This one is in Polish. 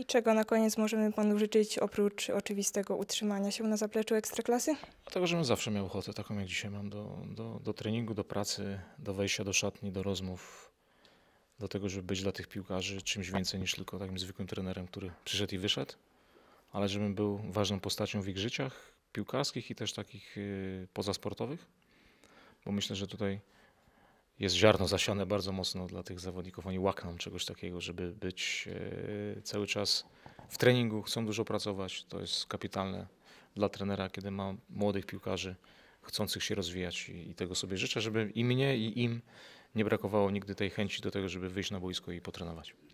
I czego na koniec możemy Panu życzyć oprócz oczywistego utrzymania się na zapleczu ekstraklasy? tego, tak, żebym zawsze miał ochotę, taką jak dzisiaj mam, do, do, do treningu, do pracy, do wejścia do szatni, do rozmów, do tego, żeby być dla tych piłkarzy czymś więcej niż tylko takim zwykłym trenerem, który przyszedł i wyszedł, ale żebym był ważną postacią w ich życiach piłkarskich i też takich y, pozasportowych, bo myślę, że tutaj jest ziarno zasiane bardzo mocno dla tych zawodników. Oni łakną czegoś takiego, żeby być e, cały czas w treningu, chcą dużo pracować. To jest kapitalne dla trenera, kiedy ma młodych piłkarzy chcących się rozwijać i, i tego sobie życzę, żeby i mnie, i im nie brakowało nigdy tej chęci do tego, żeby wyjść na boisko i potrenować.